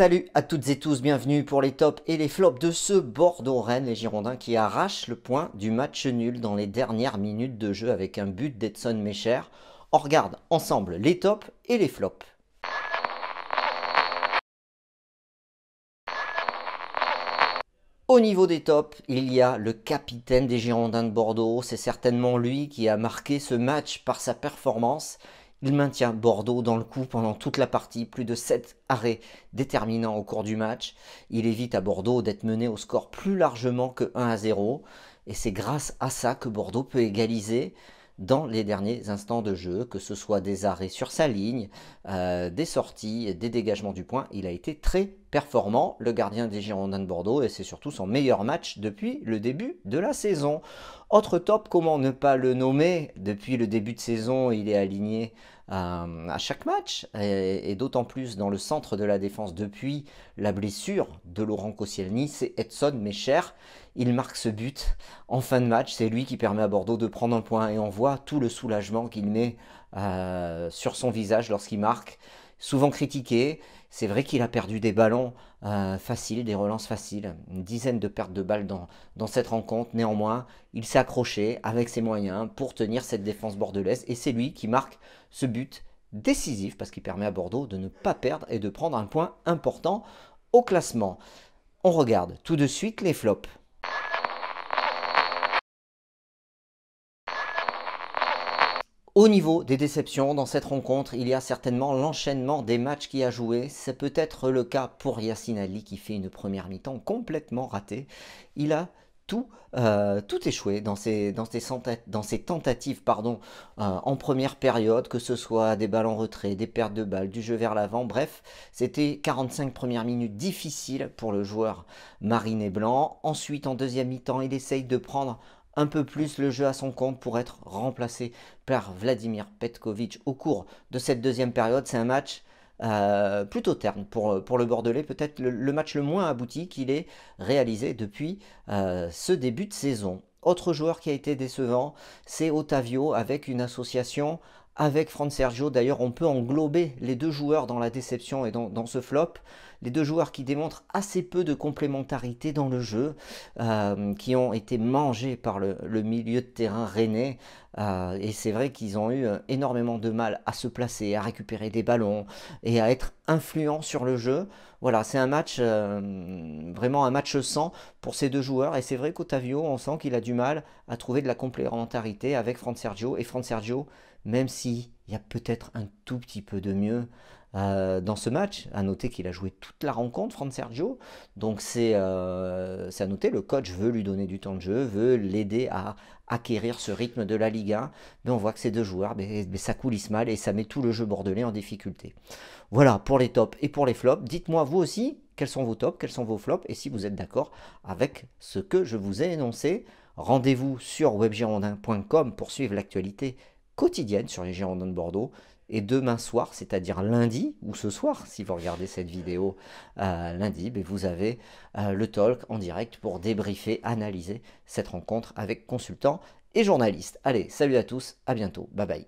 Salut à toutes et tous, bienvenue pour les tops et les flops de ce Bordeaux-Rennes, les Girondins qui arrachent le point du match nul dans les dernières minutes de jeu avec un but d'Edson Mecher. On regarde ensemble les tops et les flops. Au niveau des tops, il y a le capitaine des Girondins de Bordeaux, c'est certainement lui qui a marqué ce match par sa performance. Il maintient Bordeaux dans le coup pendant toute la partie, plus de 7 arrêts déterminants au cours du match. Il évite à Bordeaux d'être mené au score plus largement que 1 à 0. Et c'est grâce à ça que Bordeaux peut égaliser dans les derniers instants de jeu, que ce soit des arrêts sur sa ligne, euh, des sorties, des dégagements du point. Il a été très performant, le gardien des Girondins de Bordeaux, et c'est surtout son meilleur match depuis le début de la saison. Autre top, comment ne pas le nommer Depuis le début de saison, il est aligné euh, à chaque match, et, d'autant plus dans le centre de la défense depuis la blessure de Laurent Koscielny, c'est Edson Mecher. Il marque ce but en fin de match, c'est lui qui permet à Bordeaux de prendre un point, et on voit tout le soulagement qu'il met euh, sur son visage lorsqu'il marque souvent critiqué. C'est vrai qu'il a perdu des ballons euh, faciles, des relances faciles, une dizaine de pertes de balles dans cette rencontre. Néanmoins, il s'est accroché avec ses moyens pour tenir cette défense bordelaise et c'est lui qui marque ce but décisif parce qu'il permet à Bordeaux de ne pas perdre et de prendre un point important au classement. On regarde tout de suite les flops. Au niveau des déceptions, dans cette rencontre, il y a certainement l'enchaînement des matchs qui a joué. C'est peut-être le cas pour Yacine Ali qui fait une première mi-temps complètement ratée. Il a tout, euh, tout échoué dans ses, dans ses, dans ses tentatives pardon, euh, en première période, que ce soit des balles en retrait, des pertes de balles, du jeu vers l'avant. Bref, c'était 45 premières minutes difficiles pour le joueur marine et blanc. Ensuite, en deuxième mi-temps, il essaye de prendre un peu plus le jeu à son compte pour être remplacé par Vladimir Petkovic au cours de cette deuxième période. C'est un match euh, plutôt terne pour, pour le Bordelais, peut-être le, match le moins abouti qu'il ait réalisé depuis euh, ce début de saison. Autre joueur qui a été décevant, c'est Otavio avec une association avec Fran Sergio. D'ailleurs, on peut englober les deux joueurs dans la déception et dans, ce flop. Les deux joueurs qui démontrent assez peu de complémentarité dans le jeu, euh, qui ont été mangés par le, milieu de terrain rennais. Euh, et c'est vrai qu'ils ont eu euh, énormément de mal à se placer, à récupérer des ballons et à être influents sur le jeu. Voilà, c'est un match, vraiment un match sans pour ces deux joueurs. Et c'est vrai qu'Otavio, on sent qu'il a du mal à trouver de la complémentarité avec Fran Sergio. Et Fran Sergio, même s'il y a peut-être un tout petit peu de mieux euh, dans ce match. À noter qu'il a joué toute la rencontre, Fran Sergio. Donc euh, c'est à noter, le coach veut lui donner du temps de jeu, veut l'aider à acquérir ce rythme de la Liga. Mais on voit que ces deux joueurs, ben, ben, ça coulisse mal et ça met tout le jeu bordelais en difficulté. Voilà pour les tops et pour les flops. Dites-moi vous aussi quels sont vos tops, quels sont vos flops, et si vous êtes d'accord avec ce que je vous ai énoncé. Rendez-vous sur webgirondin.com pour suivre l'actualité quotidienne sur les Girondins de Bordeaux. Et demain soir, c'est-à-dire lundi, ou ce soir, si vous regardez cette vidéo euh, lundi, ben, vous avez euh, le talk en direct pour débriefer, analyser cette rencontre avec consultants et journalistes. Allez, salut à tous, à bientôt, bye bye.